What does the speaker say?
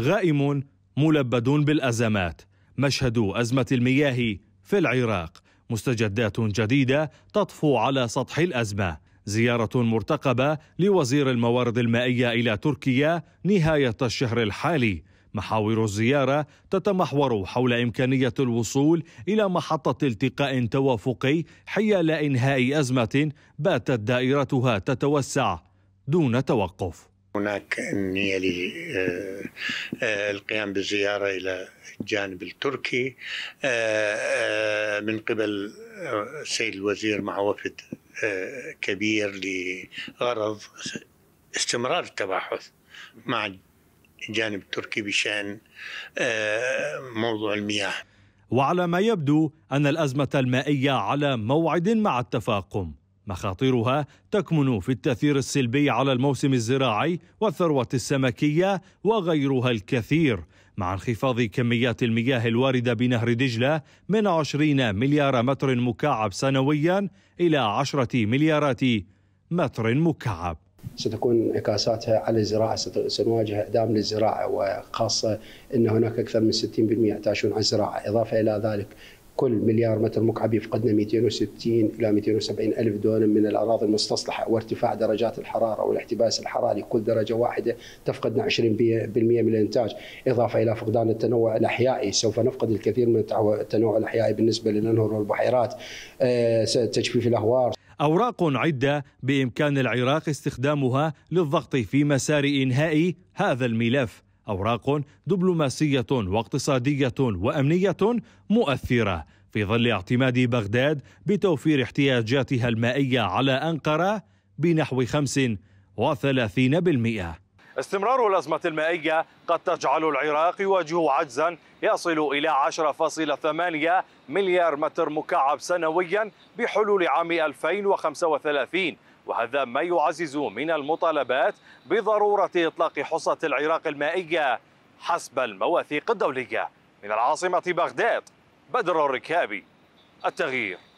غائم ملبد بالازمات مشهد ازمه المياه في العراق مستجدات جديده تطفو على سطح الازمه زياره مرتقبه لوزير الموارد المائيه الى تركيا نهايه الشهر الحالي محاور الزياره تتمحور حول امكانيه الوصول الى محطه التقاء توافقي حيال انهاء ازمه باتت دائرتها تتوسع دون توقف هناك نية للقيام آه، آه، بالزيارة إلى الجانب التركي آه، من قبل السيد الوزير مع وفد كبير لغرض استمرار التباحث مع الجانب التركي بشأن موضوع المياه وعلى ما يبدو أن الأزمة المائية على موعد مع التفاقم مخاطرها تكمن في التأثير السلبي على الموسم الزراعي والثروة السمكية وغيرها الكثير مع انخفاض كميات المياه الواردة بنهر دجلة من 20 مليار متر مكعب سنويا إلى 10 مليارات متر مكعب ستكون انعكاساتها على الزراعه سنواجه اعدام للزراعه وخاصه ان هناك اكثر من 60% يعتاشون على الزراعه، اضافه الى ذلك كل مليار متر مكعب يفقدنا 260 الى 270 الف دونم من الاراضي المستصلحه وارتفاع درجات الحراره والاحتباس الحراري كل درجه واحده تفقدنا 20% من الانتاج، اضافه الى فقدان التنوع الاحيائي، سوف نفقد الكثير من التنوع الاحيائي بالنسبه للانهر والبحيرات، آه، تجفيف الاهوار أوراق عدة بإمكان العراق استخدامها للضغط في مسار إنهاء هذا الملف اوراق دبلوماسيه واقتصاديه وامنيه مؤثره في ظل اعتماد بغداد بتوفير احتياجاتها المائيه على انقره بنحو 35%. استمرار الأزمة المائية قد تجعل العراق يواجه عجزا يصل إلى 10.8 مليار متر مكعب سنويا بحلول عام 2035 وهذا ما يعزز من المطالبات بضرورة إطلاق حصة العراق المائية حسب المواثيق الدولية من العاصمة بغداد بدر الركابي التغيير